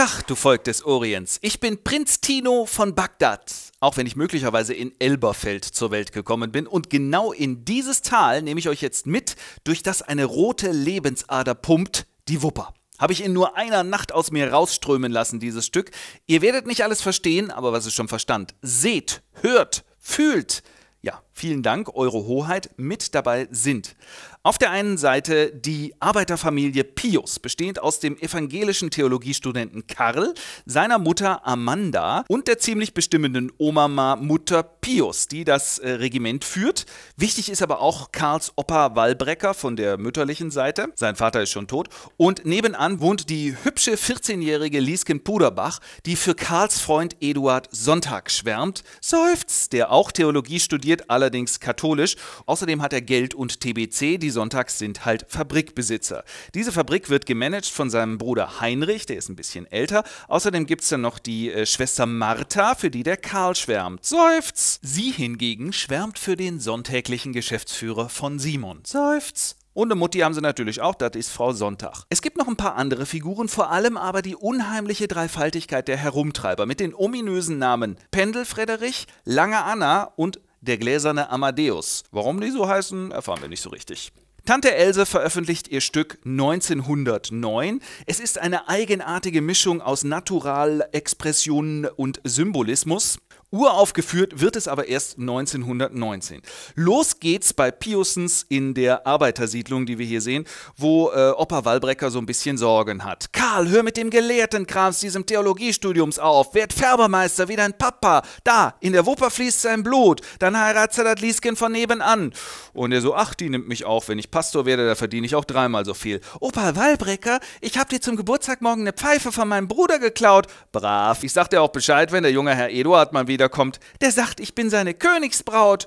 Tag, du Volk des Orients. Ich bin Prinz Tino von Bagdad, auch wenn ich möglicherweise in Elberfeld zur Welt gekommen bin. Und genau in dieses Tal nehme ich euch jetzt mit, durch das eine rote Lebensader pumpt, die Wupper. Habe ich in nur einer Nacht aus mir rausströmen lassen, dieses Stück. Ihr werdet nicht alles verstehen, aber was ist schon verstand. Seht, hört, fühlt. Ja, Vielen Dank, Eure Hoheit, mit dabei sind. Auf der einen Seite die Arbeiterfamilie Pius, bestehend aus dem evangelischen Theologiestudenten Karl, seiner Mutter Amanda und der ziemlich bestimmenden Oma Mutter Pius, die das äh, Regiment führt. Wichtig ist aber auch Karls Opa Walbrecker von der mütterlichen Seite. Sein Vater ist schon tot. Und nebenan wohnt die hübsche 14-jährige Liesken Puderbach, die für Karls Freund Eduard Sonntag schwärmt. Seufz, der auch Theologie studiert, alle allerdings katholisch. Außerdem hat er Geld und TBC, die sonntags sind halt Fabrikbesitzer. Diese Fabrik wird gemanagt von seinem Bruder Heinrich, der ist ein bisschen älter. Außerdem gibt es dann noch die äh, Schwester Martha, für die der Karl schwärmt. Seufz! Sie hingegen schwärmt für den sonntäglichen Geschäftsführer von Simon. Seufz! Und eine Mutti haben sie natürlich auch, das ist Frau Sonntag. Es gibt noch ein paar andere Figuren, vor allem aber die unheimliche Dreifaltigkeit der Herumtreiber mit den ominösen Namen Pendel Frederich, Lange Anna und der gläserne Amadeus. Warum die so heißen, erfahren wir nicht so richtig. Tante Else veröffentlicht ihr Stück 1909. Es ist eine eigenartige Mischung aus Naturalexpressionen und Symbolismus. Uraufgeführt wird es aber erst 1919. Los geht's bei Piusens in der Arbeitersiedlung, die wir hier sehen, wo äh, Opa Wallbrecker so ein bisschen Sorgen hat. Karl, hör mit dem gelehrten Krams diesem Theologiestudiums auf. Werd Färbermeister wie dein Papa. Da, in der Wupper fließt sein Blut. Dann heiratst er das Lieschen von nebenan. Und er so, ach, die nimmt mich auf. Wenn ich Pastor werde, da verdiene ich auch dreimal so viel. Opa Wallbrecker, ich hab dir zum Geburtstag morgen eine Pfeife von meinem Bruder geklaut. Brav. Ich sag dir auch Bescheid, wenn der junge Herr Eduard mal wieder wiederkommt, der sagt, ich bin seine Königsbraut.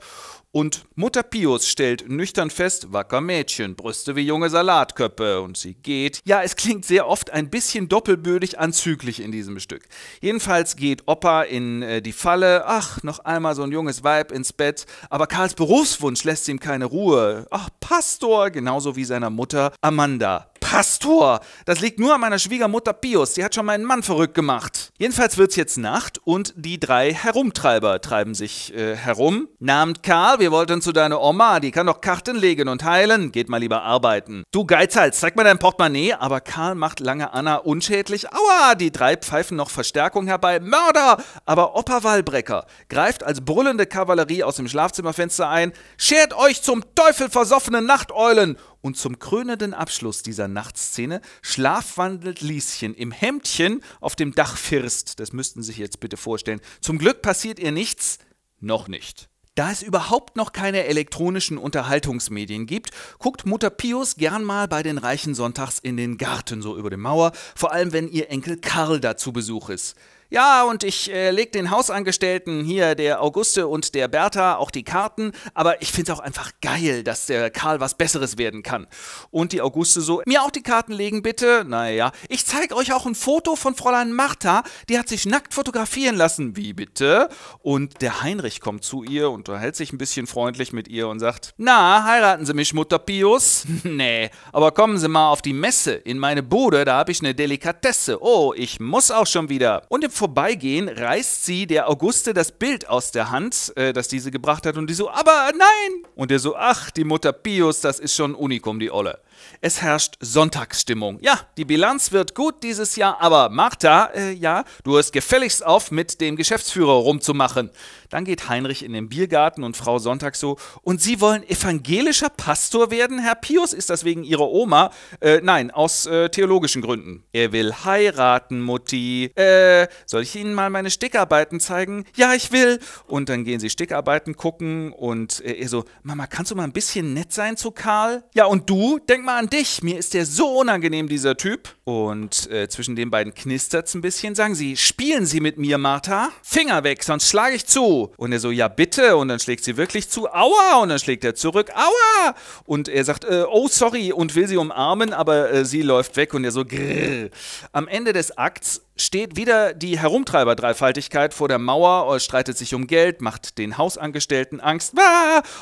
Und Mutter Pius stellt nüchtern fest, wacker Mädchen, Brüste wie junge Salatköpfe. Und sie geht. Ja, es klingt sehr oft ein bisschen doppelbödig anzüglich in diesem Stück. Jedenfalls geht Opa in äh, die Falle. Ach, noch einmal so ein junges Weib ins Bett. Aber Karls Berufswunsch lässt ihm keine Ruhe. Ach, Pastor, genauso wie seiner Mutter Amanda. Pastor, das liegt nur an meiner Schwiegermutter Pius, die hat schon meinen Mann verrückt gemacht. Jedenfalls wird's jetzt Nacht und die drei Herumtreiber treiben sich äh, herum. Namt Karl, wir wollten zu deiner Oma, die kann doch Karten legen und heilen, geht mal lieber arbeiten. Du Geizhals, zeig mir dein Portemonnaie, aber Karl macht lange Anna unschädlich. Aua, die drei pfeifen noch Verstärkung herbei. Mörder! Aber Opa Wallbrecker greift als brüllende Kavallerie aus dem Schlafzimmerfenster ein. Schert euch zum Teufel versoffenen Nachteulen und zum krönenden Abschluss dieser Nachtszene schlafwandelt Lieschen im Hemdchen auf dem Dachfirst. Das müssten Sie sich jetzt bitte vorstellen. Zum Glück passiert ihr nichts. Noch nicht. Da es überhaupt noch keine elektronischen Unterhaltungsmedien gibt, guckt Mutter Pius gern mal bei den Reichen sonntags in den Garten, so über die Mauer, vor allem wenn ihr Enkel Karl dazu Besuch ist ja, und ich äh, leg den Hausangestellten hier, der Auguste und der Bertha, auch die Karten, aber ich find's auch einfach geil, dass der Karl was Besseres werden kann. Und die Auguste so, mir auch die Karten legen bitte. Naja, ich zeige euch auch ein Foto von Fräulein Martha, die hat sich nackt fotografieren lassen. Wie bitte? Und der Heinrich kommt zu ihr, und unterhält sich ein bisschen freundlich mit ihr und sagt, na, heiraten Sie mich, Mutter Pius? nee, aber kommen Sie mal auf die Messe in meine Bude, da habe ich eine Delikatesse. Oh, ich muss auch schon wieder. Und im Vorbeigehen reißt sie der Auguste das Bild aus der Hand, äh, das diese gebracht hat, und die so, aber nein! Und der so, ach, die Mutter Pius, das ist schon ein Unikum, die Olle. Es herrscht Sonntagsstimmung. Ja, die Bilanz wird gut dieses Jahr, aber Martha, äh, ja, du hast gefälligst auf, mit dem Geschäftsführer rumzumachen. Dann geht Heinrich in den Biergarten und Frau Sonntag so, und Sie wollen evangelischer Pastor werden? Herr Pius, ist das wegen Ihrer Oma? Äh, nein, aus äh, theologischen Gründen. Er will heiraten, Mutti. Äh, soll ich Ihnen mal meine Stickarbeiten zeigen? Ja, ich will. Und dann gehen sie Stickarbeiten gucken und äh, er so, Mama, kannst du mal ein bisschen nett sein zu Karl? Ja, und du? Denk denk mal an dich. Mir ist der so unangenehm, dieser Typ. Und äh, zwischen den beiden knistert es ein bisschen. Sagen sie, spielen Sie mit mir, Martha? Finger weg, sonst schlage ich zu. Und er so, ja bitte. Und dann schlägt sie wirklich zu. Aua! Und dann schlägt er zurück. Aua! Und er sagt, äh, oh sorry. Und will sie umarmen, aber äh, sie läuft weg. Und er so, grrr. Am Ende des Akts steht wieder die Herumtreiber-Dreifaltigkeit vor der Mauer, oh, streitet sich um Geld, macht den Hausangestellten Angst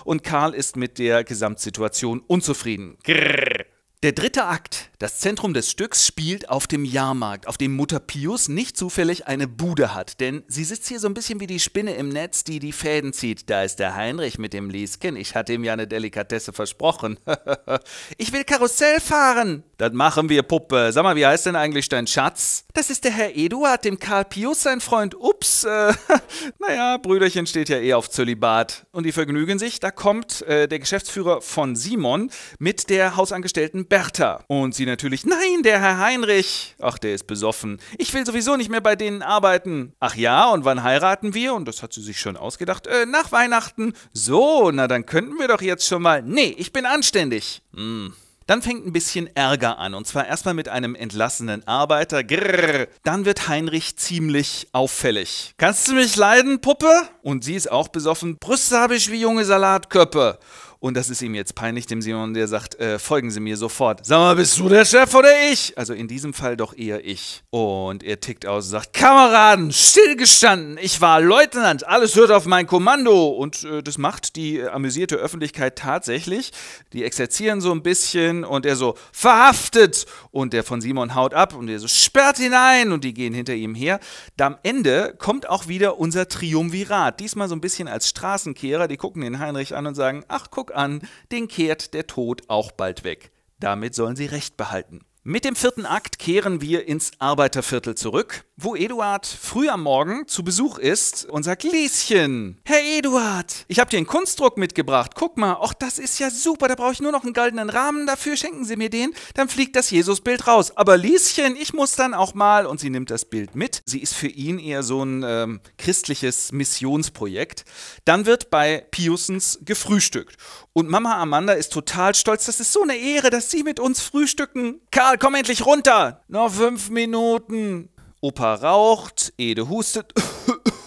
und Karl ist mit der Gesamtsituation unzufrieden. Grrr. Der dritte Akt, das Zentrum des Stücks, spielt auf dem Jahrmarkt, auf dem Mutter Pius nicht zufällig eine Bude hat. Denn sie sitzt hier so ein bisschen wie die Spinne im Netz, die die Fäden zieht. Da ist der Heinrich mit dem Liesken. Ich hatte ihm ja eine Delikatesse versprochen. ich will Karussell fahren, das machen wir, Puppe. Sag mal, wie heißt denn eigentlich dein Schatz? Das ist der Herr Eduard, dem Karl Pius sein Freund. Ups, äh, naja, Brüderchen steht ja eh auf Zölibat. Und die vergnügen sich, da kommt äh, der Geschäftsführer von Simon mit der Hausangestellten Bertha. Und sie natürlich, nein, der Herr Heinrich. Ach, der ist besoffen. Ich will sowieso nicht mehr bei denen arbeiten. Ach ja, und wann heiraten wir? Und das hat sie sich schon ausgedacht. Äh, nach Weihnachten. So, na dann könnten wir doch jetzt schon mal. Nee, ich bin anständig. Hm. Dann fängt ein bisschen Ärger an, und zwar erstmal mit einem entlassenen Arbeiter. Grrr. Dann wird Heinrich ziemlich auffällig. Kannst du mich leiden, Puppe? Und sie ist auch besoffen. Brüste habe ich wie junge Salatköpfe. Und das ist ihm jetzt peinlich, dem Simon, der sagt, äh, folgen Sie mir sofort. Sag mal, bist du der Chef oder ich? Also in diesem Fall doch eher ich. Und er tickt aus und sagt, Kameraden, stillgestanden, ich war Leutnant, alles hört auf mein Kommando. Und äh, das macht die äh, amüsierte Öffentlichkeit tatsächlich. Die exerzieren so ein bisschen und er so, verhaftet. Und der von Simon haut ab und er so, sperrt hinein. Und die gehen hinter ihm her. Da am Ende kommt auch wieder unser Triumvirat. Diesmal so ein bisschen als Straßenkehrer. Die gucken den Heinrich an und sagen, ach guck an, den kehrt der Tod auch bald weg. Damit sollen sie Recht behalten. Mit dem vierten Akt kehren wir ins Arbeiterviertel zurück, wo Eduard früh am Morgen zu Besuch ist und sagt, Lieschen, Herr Eduard, ich habe dir einen Kunstdruck mitgebracht, guck mal, ach, das ist ja super, da brauche ich nur noch einen goldenen Rahmen dafür, schenken Sie mir den, dann fliegt das Jesusbild raus. Aber Lieschen, ich muss dann auch mal, und sie nimmt das Bild mit, sie ist für ihn eher so ein ähm, christliches Missionsprojekt. Dann wird bei Piusens gefrühstückt. Und Mama Amanda ist total stolz, das ist so eine Ehre, dass Sie mit uns frühstücken. kann. Karl, komm endlich runter! Noch fünf Minuten. Opa raucht, Ede hustet.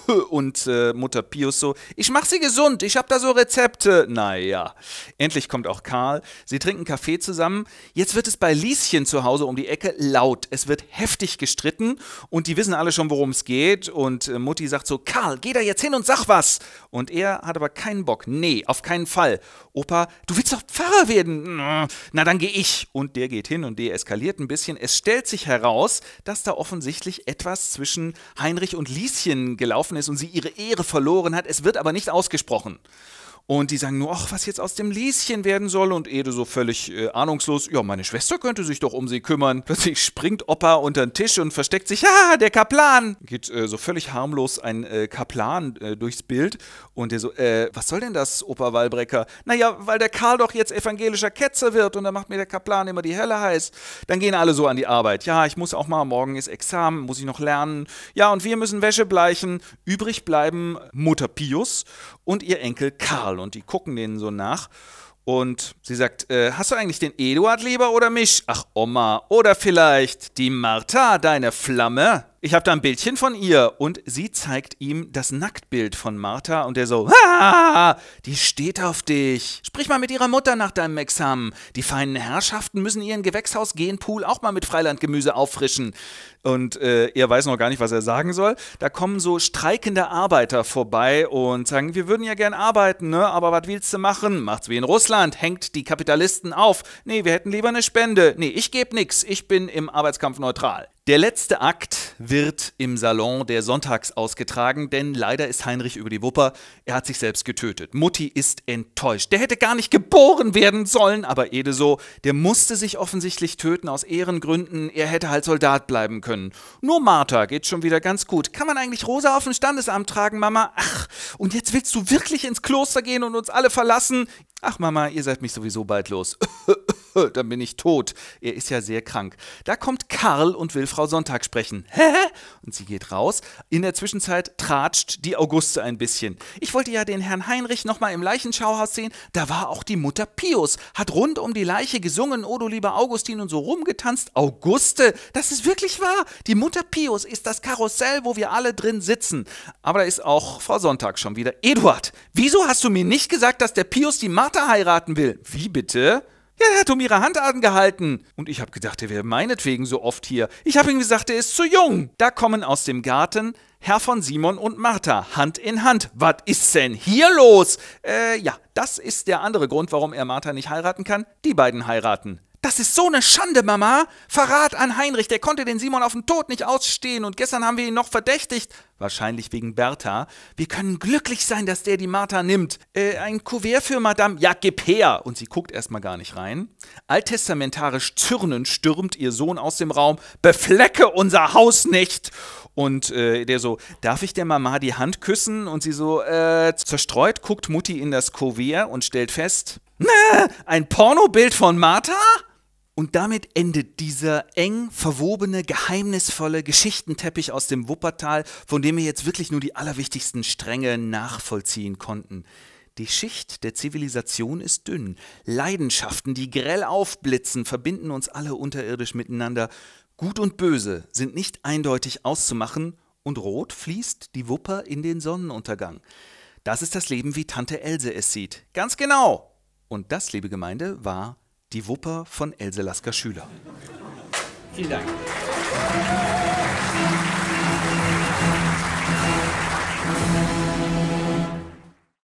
und äh, Mutter Pius so, ich mach sie gesund, ich hab da so Rezepte. Naja, endlich kommt auch Karl. Sie trinken Kaffee zusammen. Jetzt wird es bei Lieschen zu Hause um die Ecke laut. Es wird heftig gestritten und die wissen alle schon, worum es geht. Und äh, Mutti sagt so, Karl, geh da jetzt hin und sag was. Und er hat aber keinen Bock. Nee, auf keinen Fall. Opa, du willst doch Pfarrer werden. Na, dann geh ich. Und der geht hin und deeskaliert ein bisschen. Es stellt sich heraus, dass da offensichtlich etwas zwischen Heinrich und Lieschen gelaufen ist und sie ihre Ehre verloren hat. Es wird aber nicht ausgesprochen. Und die sagen nur, ach, was jetzt aus dem Lieschen werden soll. Und Ede so völlig äh, ahnungslos, ja, meine Schwester könnte sich doch um sie kümmern. Plötzlich springt Opa unter den Tisch und versteckt sich, ah, der Kaplan. Geht äh, so völlig harmlos ein äh, Kaplan äh, durchs Bild. Und der so, äh, was soll denn das, Opa Walbrecker? Naja, weil der Karl doch jetzt evangelischer Ketzer wird und dann macht mir der Kaplan immer die Hölle heiß. Dann gehen alle so an die Arbeit. Ja, ich muss auch mal, morgen ist Examen, muss ich noch lernen. Ja, und wir müssen Wäsche bleichen. Übrig bleiben Mutter Pius und ihr Enkel Karl. Karl und die gucken denen so nach. Und sie sagt, äh, hast du eigentlich den Eduard lieber oder mich? Ach Oma, oder vielleicht die Martha, deine Flamme? Ich habe da ein Bildchen von ihr und sie zeigt ihm das Nacktbild von Martha und er so, ah, die steht auf dich. Sprich mal mit ihrer Mutter nach deinem Examen. Die feinen Herrschaften müssen ihren Gewächshaus Genpool auch mal mit Freilandgemüse auffrischen. Und äh, er weiß noch gar nicht, was er sagen soll. Da kommen so streikende Arbeiter vorbei und sagen, wir würden ja gern arbeiten, ne? aber was willst du machen? Macht's wie in Russland, hängt die Kapitalisten auf. Nee, wir hätten lieber eine Spende. Nee, ich gebe nichts, ich bin im Arbeitskampf neutral. Der letzte Akt wird im Salon der Sonntags ausgetragen, denn leider ist Heinrich über die Wupper. Er hat sich selbst getötet. Mutti ist enttäuscht. Der hätte gar nicht geboren werden sollen, aber Edeso, der musste sich offensichtlich töten aus Ehrengründen. Er hätte halt Soldat bleiben können. Nur Martha geht schon wieder ganz gut. Kann man eigentlich Rosa auf dem Standesamt tragen, Mama? Ach, und jetzt willst du wirklich ins Kloster gehen und uns alle verlassen? Ach Mama, ihr seid mich sowieso bald los. Dann bin ich tot. Er ist ja sehr krank. Da kommt Karl und will Frau Sonntag sprechen. Hä? und sie geht raus. In der Zwischenzeit tratscht die Auguste ein bisschen. Ich wollte ja den Herrn Heinrich nochmal im Leichenschauhaus sehen. Da war auch die Mutter Pius. Hat rund um die Leiche gesungen, oh du lieber Augustin, und so rumgetanzt. Auguste, das ist wirklich wahr. Die Mutter Pius ist das Karussell, wo wir alle drin sitzen. Aber da ist auch Frau Sonntag schon wieder. Eduard, wieso hast du mir nicht gesagt, dass der Pius die Martin Vater heiraten will. Wie bitte? Ja, er hat um ihre Hand angehalten. Und ich habe gedacht, er wäre meinetwegen so oft hier. Ich habe ihm gesagt, er ist zu jung. Da kommen aus dem Garten Herr von Simon und Martha, Hand in Hand. Was ist denn hier los? Äh, ja, das ist der andere Grund, warum er Martha nicht heiraten kann. Die beiden heiraten. Das ist so eine Schande, Mama. Verrat an Heinrich, der konnte den Simon auf den Tod nicht ausstehen und gestern haben wir ihn noch verdächtigt. Wahrscheinlich wegen Bertha. Wir können glücklich sein, dass der die Martha nimmt. Äh, ein Kuvert für Madame. Ja, gib her! Und sie guckt erstmal gar nicht rein. Alttestamentarisch zürnend stürmt ihr Sohn aus dem Raum. Beflecke unser Haus nicht! Und äh, der so, darf ich der Mama die Hand küssen? Und sie so, äh, zerstreut guckt Mutti in das Kuvert und stellt fest, ein Pornobild von Martha? Und damit endet dieser eng verwobene, geheimnisvolle Geschichtenteppich aus dem Wuppertal, von dem wir jetzt wirklich nur die allerwichtigsten Stränge nachvollziehen konnten. Die Schicht der Zivilisation ist dünn. Leidenschaften, die grell aufblitzen, verbinden uns alle unterirdisch miteinander. Gut und Böse sind nicht eindeutig auszumachen und rot fließt die Wupper in den Sonnenuntergang. Das ist das Leben, wie Tante Else es sieht. Ganz genau! Und das, liebe Gemeinde, war die Wupper von Else Lasker Schüler. Vielen Dank.